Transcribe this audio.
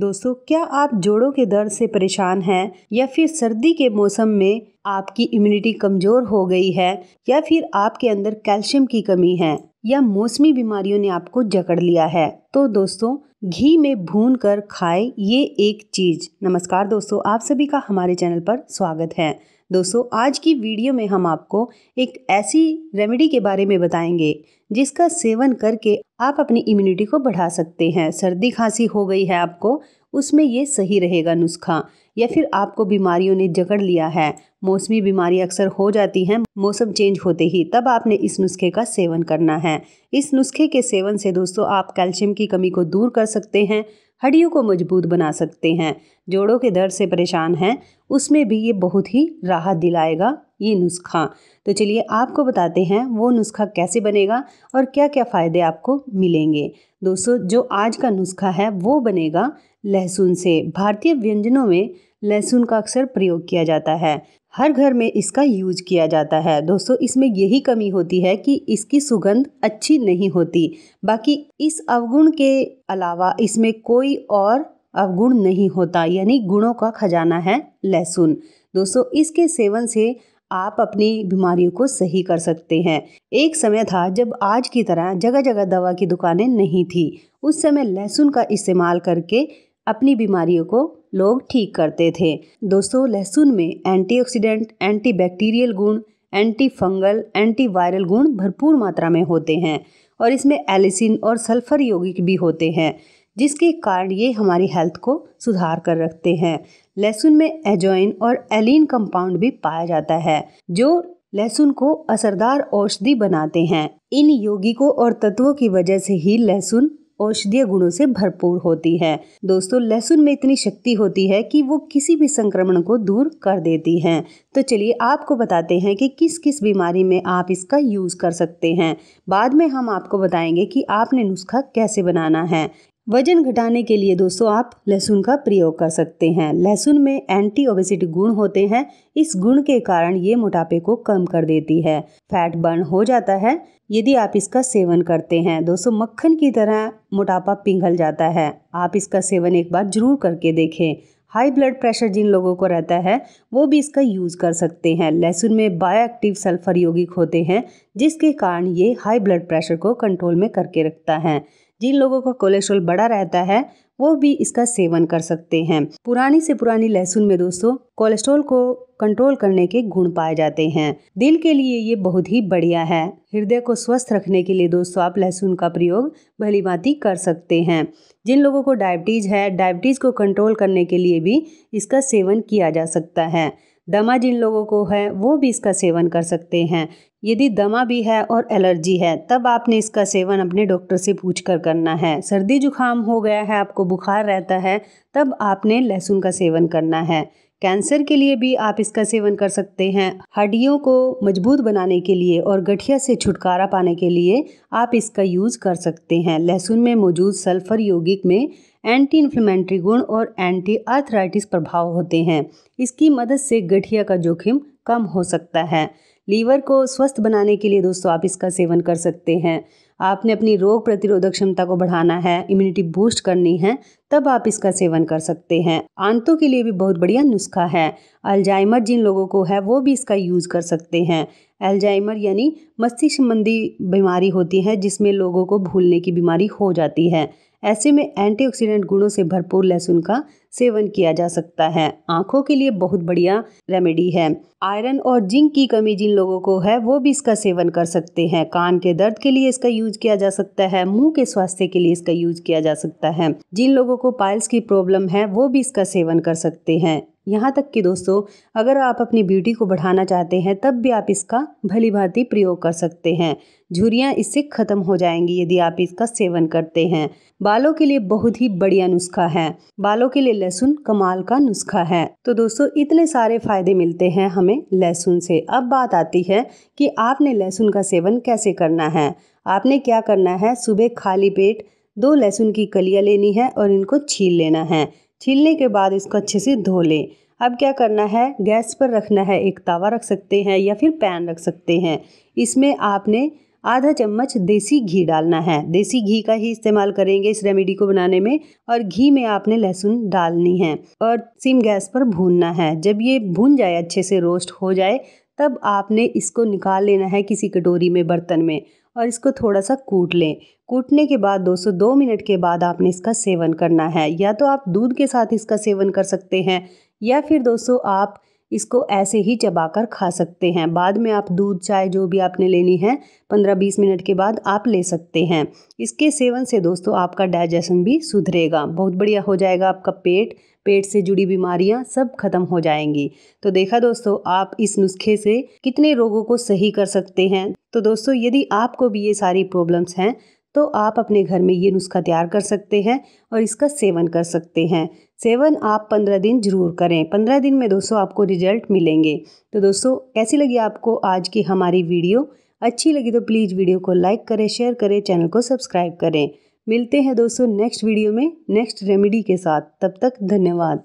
दोस्तों क्या आप जोड़ों के दर्द से परेशान हैं या फिर सर्दी के मौसम में आपकी इम्यूनिटी कमज़ोर हो गई है या फिर आपके अंदर कैल्शियम की कमी है या मौसमी बीमारियों ने आपको जकड़ लिया है तो दोस्तों घी में भून कर खाए ये एक चीज़ नमस्कार दोस्तों आप सभी का हमारे चैनल पर स्वागत है दोस्तों आज की वीडियो में हम आपको एक ऐसी रेमेडी के बारे में बताएंगे जिसका सेवन करके आप अपनी इम्यूनिटी को बढ़ा सकते हैं सर्दी खांसी हो गई है आपको उसमें ये सही रहेगा नुस्खा या फिर आपको बीमारियों ने जकड़ लिया है मौसमी बीमारी अक्सर हो जाती हैं मौसम चेंज होते ही तब आपने इस नुस्खे का सेवन करना है इस नुस्खे के सेवन से दोस्तों आप कैल्शियम की कमी को दूर कर सकते हैं हड्डियों को मजबूत बना सकते हैं जोड़ों के दर्द से परेशान हैं उसमें भी ये बहुत ही राहत दिलाएगा ये नुस्खा तो चलिए आपको बताते हैं वो नुस्खा कैसे बनेगा और क्या क्या फ़ायदे आपको मिलेंगे दोस्तों जो आज का नुस्खा है वो बनेगा लहसुन से भारतीय व्यंजनों में लहसुन का अक्सर प्रयोग किया जाता है हर घर में इसका यूज किया जाता है दोस्तों इसमें यही कमी होती है कि इसकी सुगंध अच्छी नहीं होती बाकी इस अवगुण के अलावा इसमें कोई और अवगुण नहीं होता यानी गुणों का खजाना है लहसुन दोस्तों इसके सेवन से आप अपनी बीमारियों को सही कर सकते हैं एक समय था जब आज की तरह जगह जगह दवा की दुकानें नहीं थी उस समय लहसुन का इस्तेमाल करके अपनी बीमारियों को लोग ठीक करते थे दोस्तों लहसुन में एंटीऑक्सीडेंट एंटीबैक्टीरियल गुण एंटी फंगल एंटी वायरल गुण भरपूर मात्रा में होते हैं और इसमें एलिसिन और सल्फर यौगिक भी होते हैं जिसके कारण ये हमारी हेल्थ को सुधार कर रखते हैं लहसुन में एजोइन और एलिन कंपाउंड भी पाया जाता है जो लहसुन को असरदार औषधि बनाते हैं इन यौगिकों और तत्वों की वजह से ही लहसुन औषधीय गुणों से भरपूर होती है दोस्तों लहसुन में इतनी शक्ति होती है कि वो किसी भी संक्रमण को दूर कर देती है तो चलिए आपको बताते हैं कि किस किस बीमारी में आप इसका यूज़ कर सकते हैं बाद में हम आपको बताएंगे कि आपने नुस्खा कैसे बनाना है वजन घटाने के लिए दोस्तों आप लहसुन का प्रयोग कर सकते हैं लहसुन में एंटी ओबेसिटी गुण होते हैं इस गुण के कारण ये मोटापे को कम कर देती है फैट बर्न हो जाता है यदि आप इसका सेवन करते हैं दोस्तों मक्खन की तरह मोटापा पिघल जाता है आप इसका सेवन एक बार ज़रूर करके देखें हाई ब्लड प्रेशर जिन लोगों को रहता है वो भी इसका यूज़ कर सकते हैं लहसुन में बायोएक्टिव सल्फर यौगिक होते हैं जिसके कारण ये हाई ब्लड प्रेशर को कंट्रोल में करके रखता है जिन लोगों का कोलेस्ट्रॉल बड़ा रहता है वो भी इसका सेवन कर सकते हैं पुरानी से पुरानी लहसुन में दोस्तों कोलेस्ट्रोल को कंट्रोल करने के गुण पाए जाते हैं दिल के लिए ये बहुत ही बढ़िया है हृदय को स्वस्थ रखने के लिए दोस्तों आप लहसुन का प्रयोग भली भांति कर सकते हैं जिन लोगों को डायबिटीज़ है डायबिटीज़ को कंट्रोल करने के लिए भी इसका सेवन किया जा सकता है दमा जिन लोगों को है वो भी इसका सेवन कर सकते हैं यदि दमा भी है और एलर्जी है तब आपने इसका सेवन अपने डॉक्टर से पूछ कर करना है सर्दी जुकाम हो गया है आपको बुखार रहता है तब आपने लहसुन का सेवन करना है कैंसर के लिए भी आप इसका सेवन कर सकते हैं हड्डियों को मजबूत बनाने के लिए और गठिया से छुटकारा पाने के लिए आप इसका यूज़ कर सकते हैं लहसुन में मौजूद सल्फर यौगिक में एंटी इन्फ्लेमेंट्री गुण और एंटी आर्थराइटिस प्रभाव होते हैं इसकी मदद से गठिया का जोखिम कम हो सकता है लीवर को स्वस्थ बनाने के लिए दोस्तों आप इसका सेवन कर सकते हैं आपने अपनी रोग प्रतिरोधक क्षमता को बढ़ाना है इम्यूनिटी बूस्ट करनी है तब आप इसका सेवन कर सकते हैं आंतों के लिए भी बहुत बढ़िया नुस्खा है अल्जाइमर जिन लोगों को है वो भी इसका यूज़ कर सकते हैं एल्जाइमर यानी मस्तिष्क संबंधी बीमारी होती है जिसमें लोगों को भूलने की बीमारी हो जाती है ऐसे में एंटीऑक्सीडेंट गुणों से भरपूर लहसुन का सेवन किया जा सकता है आंखों के लिए बहुत बढ़िया रेमेडी है आयरन और जिंक की कमी जिन लोगों को है वो भी इसका सेवन कर सकते हैं कान के दर्द के लिए इसका यूज किया जा सकता है मुंह के स्वास्थ्य के लिए इसका यूज किया जा सकता है जिन लोगों को पाइल्स की प्रॉब्लम है वो भी इसका सेवन कर सकते हैं यहाँ तक कि दोस्तों अगर आप अपनी ब्यूटी को बढ़ाना चाहते हैं तब भी आप इसका भली भांति प्रयोग कर सकते हैं झुरियाँ इससे ख़त्म हो जाएंगी यदि आप इसका सेवन करते हैं बालों के लिए बहुत ही बढ़िया नुस्खा है बालों के लिए लहसुन कमाल का नुस्खा है तो दोस्तों इतने सारे फ़ायदे मिलते हैं हमें लहसुन से अब बात आती है कि आपने लहसुन का सेवन कैसे करना है आपने क्या करना है सुबह खाली पेट दो लहसुन की कलियाँ लेनी है और इनको छील लेना है छीलने के बाद इसको अच्छे से धो लें अब क्या करना है गैस पर रखना है एक तावा रख सकते हैं या फिर पैन रख सकते हैं इसमें आपने आधा चम्मच देसी घी डालना है देसी घी का ही इस्तेमाल करेंगे इस रेमेडी को बनाने में और घी में आपने लहसुन डालनी है और सिम गैस पर भूनना है जब ये भून जाए अच्छे से रोस्ट हो जाए तब आपने इसको निकाल लेना है किसी कटोरी में बर्तन में और इसको थोड़ा सा कूट लें कूटने के बाद 202 मिनट के बाद आपने इसका सेवन करना है या तो आप दूध के साथ इसका सेवन कर सकते हैं या फिर दोस्तों आप इसको ऐसे ही चबाकर खा सकते हैं बाद में आप दूध चाय जो भी आपने लेनी है पंद्रह बीस मिनट के बाद आप ले सकते हैं इसके सेवन से दोस्तों आपका डाइजेशन भी सुधरेगा बहुत बढ़िया हो जाएगा आपका पेट पेट से जुड़ी बीमारियां सब खत्म हो जाएंगी तो देखा दोस्तों आप इस नुस्खे से कितने रोगों को सही कर सकते हैं तो दोस्तों यदि आपको भी ये सारी प्रॉब्लम्स हैं तो आप अपने घर में ये नुस्खा तैयार कर सकते हैं और इसका सेवन कर सकते हैं सेवन आप पंद्रह दिन जरूर करें पंद्रह दिन में दोस्तों आपको रिजल्ट मिलेंगे तो दोस्तों कैसी लगी आपको आज की हमारी वीडियो अच्छी लगी तो प्लीज़ वीडियो को लाइक करें शेयर करें चैनल को सब्सक्राइब करें मिलते हैं दोस्तों नेक्स्ट वीडियो में नेक्स्ट रेमेडी के साथ तब तक धन्यवाद